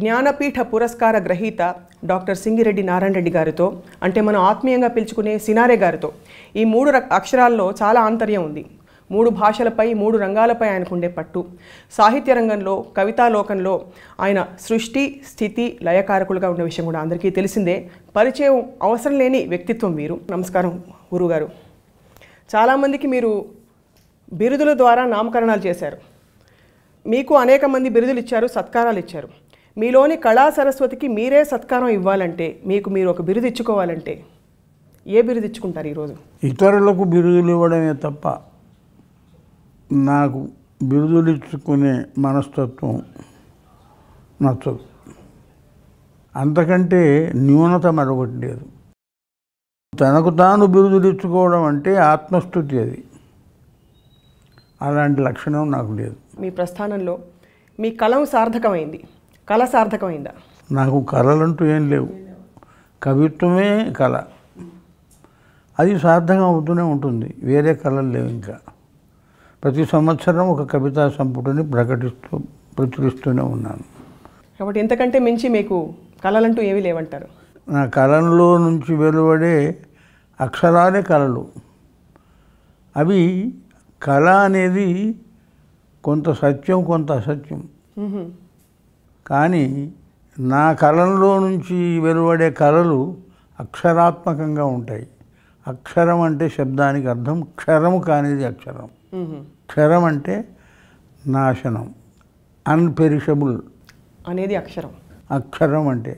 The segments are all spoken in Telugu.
జ్ఞానపీఠ పురస్కార గ్రహీత డాక్టర్ సింగిరెడ్డి నారాయణ రెడ్డి గారితో అంటే మనం ఆత్మీయంగా పిలుచుకునే సినారే గారితో ఈ మూడు అక్షరాల్లో చాలా ఆంతర్యం ఉంది మూడు భాషలపై మూడు రంగాలపై ఆయనకుండే పట్టు సాహిత్య రంగంలో కవితాలోకంలో ఆయన సృష్టి స్థితి లయకారకులుగా ఉన్న విషయం కూడా అందరికీ తెలిసిందే పరిచయం అవసరం లేని వ్యక్తిత్వం వీరు నమస్కారం గురుగారు చాలామందికి మీరు బిరుదుల ద్వారా నామకరణాలు చేశారు మీకు అనేక మంది బిరుదులు ఇచ్చారు సత్కారాలు ఇచ్చారు మీలోని కళా సరస్వతికి మీరే సత్కారం ఇవ్వాలంటే మీకు మీరు ఒక బిరుదు ఇచ్చుకోవాలంటే ఏ బిరుదు ఇచ్చుకుంటారు ఈరోజు ఇతరులకు బిరుదులు ఇవ్వడమే తప్ప నాకు బిరుదులు ఇచ్చుకునే మనస్తత్వం నచ్చదు అంతకంటే న్యూనత మరొకటి లేదు తనకు తాను బిరుదులు ఇచ్చుకోవడం అంటే ఆత్మస్థుతి అది అలాంటి లక్షణం నాకు లేదు మీ ప్రస్థానంలో మీ కలం సార్థకమైంది కళ సార్థకమైందా నాకు కళలంటూ ఏం లేవు కవిత్వమే కళ అది సార్థకం అవుతూనే ఉంటుంది వేరే కళలు లేవు ఇంకా ప్రతి సంవత్సరం ఒక కవితా సంపుటిని ప్రకటిస్తూ ప్రచురిస్తూనే ఉన్నాను కాబట్టి ఇంతకంటే మించి మీకు కళలంటూ ఏవి లేవంటారు నా కళల్లో నుంచి వెలువడే అక్షరాలే కళలు అవి కళ అనేది కొంత సత్యం కొంత అసత్యం కానీ నా కళల్లో నుంచి వెలువడే కళలు అక్షరాత్మకంగా ఉంటాయి అక్షరం అంటే శబ్దానికి అర్థం క్షరము కానిది అక్షరం క్షరం అంటే నాశనం అన్పెరిషబుల్ అనేది అక్షరం అక్షరం అంటే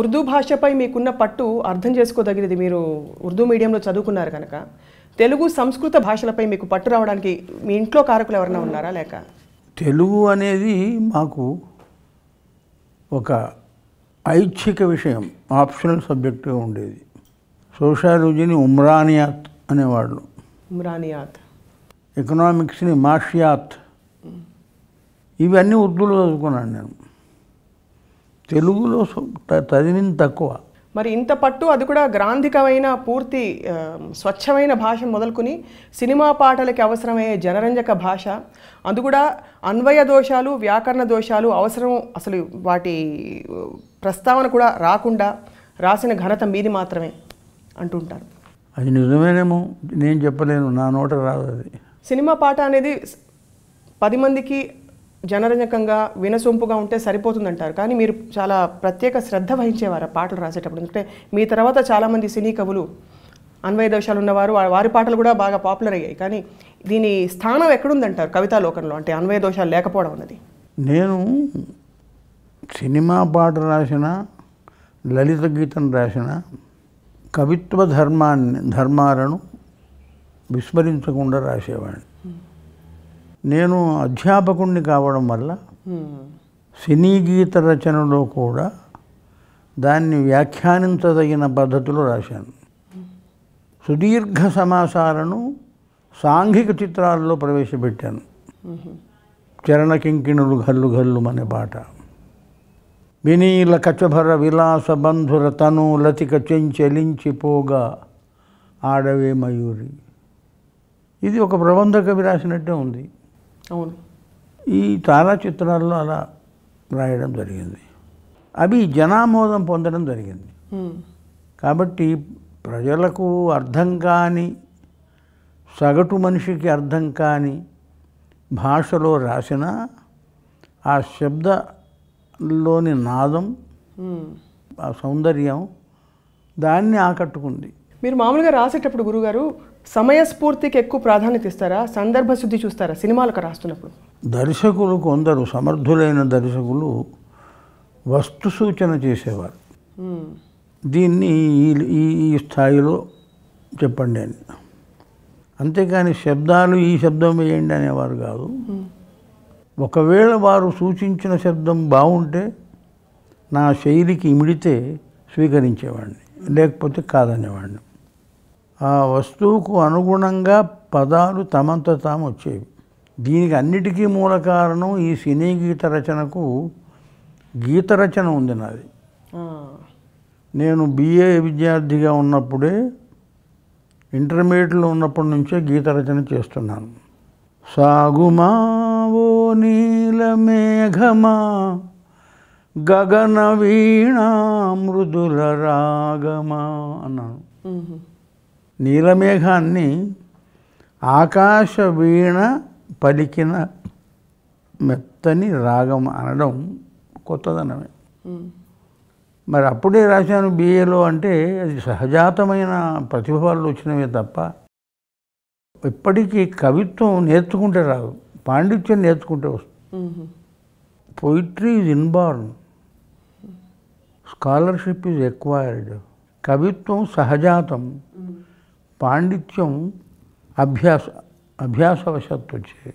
ఉర్దూ భాషపై మీకున్న పట్టు అర్థం చేసుకోదగినది మీరు ఉర్దూ మీడియంలో చదువుకున్నారు కనుక తెలుగు సంస్కృత భాషలపై మీకు పట్టు రావడానికి మీ ఇంట్లో కారకులు ఎవరైనా ఉన్నారా లేక తెలుగు అనేది మాకు ఒక ఐచ్ఛిక విషయం ఆప్షనల్ సబ్జెక్ట్గా ఉండేది సోషాలజీని ఉమ్రానియాత్ అనేవాళ్ళు ఉమ్రానియాత్ ఎకనామిక్స్ని మాషియాత్ ఇవన్నీ ఉర్దూలో చదువుకున్నాను నేను తెలుగులో తదిని తక్కువ మరి ఇంత పట్టు అది కూడా గ్రాంధికమైన పూర్తి స్వచ్ఛమైన భాష మొదలుకుని సినిమా పాటలకి అవసరమయ్యే జనరంజక భాష అందు కూడా అన్వయ దోషాలు వ్యాకరణ దోషాలు అవసరం అసలు వాటి ప్రస్తావన కూడా రాకుండా రాసిన ఘనత మీది మాత్రమే అంటుంటారు అది నిజమేనేమో నేను చెప్పలేను నా నోట రాదు అది సినిమా పాట అనేది పది మందికి జనరంజకంగా వినసొంపుగా ఉంటే సరిపోతుందంటారు కానీ మీరు చాలా ప్రత్యేక శ్రద్ధ వహించేవారు పాటలు రాసేటప్పుడు ఎందుకంటే మీ తర్వాత చాలామంది సినీ కవులు అన్వయ దోషాలు ఉన్నవారు వారి పాటలు కూడా బాగా పాపులర్ అయ్యాయి కానీ దీని స్థానం ఎక్కడుందంటారు కవితా లోకంలో అంటే అన్వయ దోషాలు లేకపోవడం అన్నది నేను సినిమా పాట రాసిన లలిత గీతం రాసిన కవిత్వ ధర్మాన్ని ధర్మాలను విస్మరించకుండా రాసేవాడిని నేను అధ్యాపకుణ్ణి కావడం వల్ల సినీ గీత రచనలో కూడా దాన్ని వ్యాఖ్యానించదగిన పద్ధతిలో రాశాను సుదీర్ఘ సమాసాలను సాంఘిక చిత్రాల్లో ప్రవేశపెట్టాను చరణ కింకిణులు ఘల్లు అనే పాట వినీల కచభర విలాస బంధుర తను లతిక పోగా ఆడవే మయూరి ఇది ఒక ప్రబంధ కవి రాసినట్టే ఉంది అవును ఈ చాలా చిత్రాల్లో అలా రాయడం జరిగింది అవి జనామోదం పొందడం జరిగింది కాబట్టి ప్రజలకు అర్థం కాని సగటు మనిషికి అర్థం కాని భాషలో రాసిన ఆ శబ్దంలోని నాదం ఆ సౌందర్యం దాన్ని ఆకట్టుకుంది మీరు మామూలుగా రాసేటప్పుడు గురుగారు సమయస్ఫూర్తికి ఎక్కువ ప్రాధాన్యత ఇస్తారా సందర్భ శుద్ధి చూస్తారా సినిమాలకు రాస్తున్నప్పుడు దర్శకులు కొందరు సమర్థులైన దర్శకులు వస్తు సూచన చేసేవారు దీన్ని ఈ ఈ స్థాయిలో చెప్పండి అని అంతేకాని శబ్దాలు ఈ శబ్దం వేయండి అనేవారు కాదు ఒకవేళ వారు సూచించిన శబ్దం బాగుంటే నా శైలికి ఇమిడితే స్వీకరించేవాడిని లేకపోతే కాదనేవాడిని ఆ వస్తువుకు అనుగుణంగా పదాలు తమంత తాము వచ్చేవి దీనికి అన్నిటికీ మూల కారణం ఈ సినీ గీత రచనకు గీత రచన ఉంది నాది నేను బిఏ విద్యార్థిగా ఉన్నప్పుడే ఇంటర్మీడియట్లో ఉన్నప్పటి నుంచే గీత రచన చేస్తున్నాను సాగుమా ఓ నీల మేఘమా గగన వీణా మృదుల రాగమా అన్నాను నీలమేఘాన్ని ఆకాశ వీణ పలికిన మెత్తని రాగం అనడం కొత్తదనమే మరి అప్పుడే రాశాను బీఏలో అంటే అది సహజాతమైన ప్రతిభాలు వచ్చినవే తప్ప ఇప్పటికీ కవిత్వం నేర్చుకుంటే రాదు పాండిత్యం నేర్చుకుంటే వస్తుంది poetry is inborn scholarship is acquired కవిత్వం సహజాతం పాండిత్యం అభ్యాస అభ్యాసవశత్తు వచ్చేది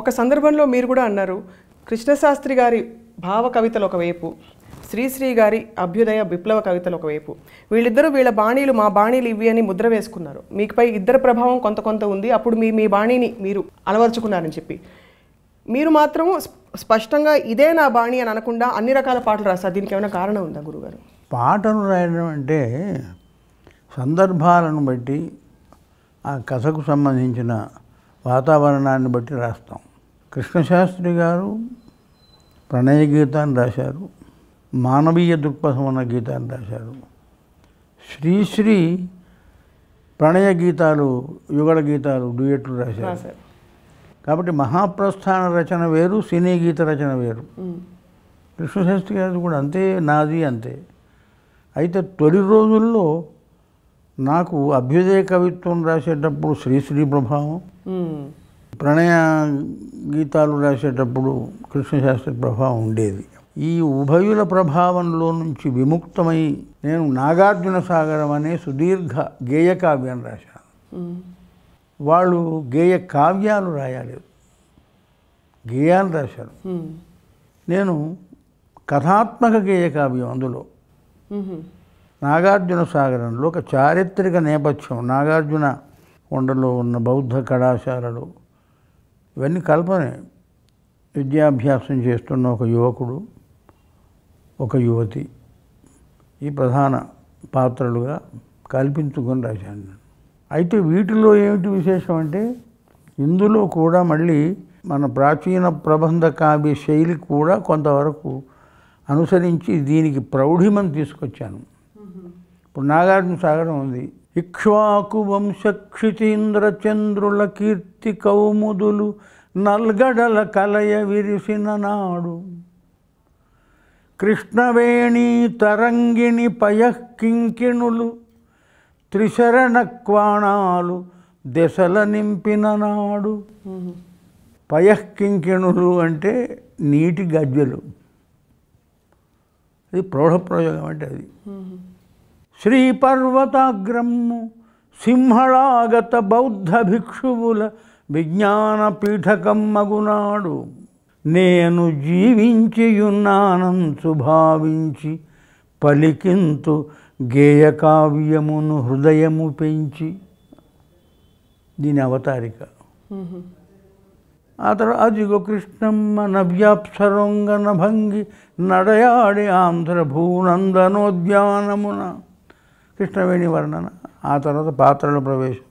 ఒక సందర్భంలో మీరు కూడా అన్నారు కృష్ణశాస్త్రి గారి భావ కవితలు ఒకవైపు శ్రీశ్రీ గారి అభ్యుదయ విప్లవ కవితలు ఒకవైపు వీళ్ళిద్దరూ వీళ్ళ బాణీలు మా బాణీలు ఇవి అని ముద్ర వేసుకున్నారు మీపై ఇద్దరు ప్రభావం కొంత కొంత ఉంది అప్పుడు మీ మీ బాణీని మీరు అలవరుచుకున్నారని చెప్పి మీరు మాత్రం స్పష్టంగా ఇదే నా బాణి అని అనకుండా అన్ని రకాల పాటలు రాస్తారు దీనికి ఏమైనా కారణం ఉందా గురుగారు పాటలు రాయడం అంటే సందర్భాలను బట్టి ఆ కథకు సంబంధించిన వాతావరణాన్ని బట్టి రాస్తాం కృష్ణశాస్త్రి గారు ప్రణయ గీతాన్ని రాశారు మానవీయ దృక్పథం ఉన్న గీతాన్ని రాశారు శ్రీశ్రీ ప్రణయ గీతాలు యుగల గీతాలు డ్యూయెట్లు రాశారు కాబట్టి మహాప్రస్థాన రచన వేరు సినీ గీత రచన వేరు కృష్ణశాస్త్రి గారు కూడా అంతే నాది అంతే అయితే తొలి రోజుల్లో నాకు అభ్యుదయ కవిత్వం రాసేటప్పుడు శ్రీశ్రీ ప్రభావం ప్రణయ గీతాలు రాసేటప్పుడు కృష్ణశాస్త్రి ప్రభావం ఉండేది ఈ ఉభయుల ప్రభావంలో నుంచి విముక్తమై నేను నాగార్జున సాగరం అనే సుదీర్ఘ గేయ కావ్యాన్ని రాశాను వాళ్ళు గేయ కావ్యాలు రాయలేదు గేయాలు రాశారు నేను కథాత్మక గేయ కావ్యం అందులో నాగార్జున సాగరంలో ఒక చారిత్రక నేపథ్యం నాగార్జున కొండలో ఉన్న బౌద్ధ కళాశాలలు ఇవన్నీ కల్పనే విద్యాభ్యాసం చేస్తున్న ఒక యువకుడు ఒక యువతి ఈ ప్రధాన పాత్రలుగా కల్పించుకొని రాశాను అయితే వీటిలో ఏమిటి విశేషం అంటే ఇందులో కూడా మళ్ళీ మన ప్రాచీన ప్రబంధ కావ్య శైలి కూడా కొంతవరకు అనుసరించి దీనికి ప్రౌఢిమని తీసుకొచ్చాను ఇప్పుడు నాగార్జున సాగరం ఉంది ఇక్ష్వాకు చంద్రుల కీర్తి కౌముదులు నల్గడల కలయ విరిసిన నాడు కృష్ణవేణి తరంగిణి పయకింకిణులు త్రిశరణ క్వాణాలు దశల నింపిన నాడు పయకింకిణులు అంటే నీటి గజ్జలు అది ప్రౌఢప్రయోగం అంటే అది శ్రీపర్వతాగ్రము సింహళాగత బౌద్ధ భిక్షువుల విజ్ఞాన మగునాడు నేను జీవించియున్నానంచు భావించి పలికింతు గేయకావ్యమును హృదయము పెంచి దీని అవతారిక ఆ తర్వాత అదిగో కృష్ణమ్మ నవ్యాప్సరంగన భంగి నడయాడి ఆంధ్రభూనందనోద్యానమున కృష్ణవేణి వర్ణన ఆ తర్వాత పాత్రలు ప్రవేశం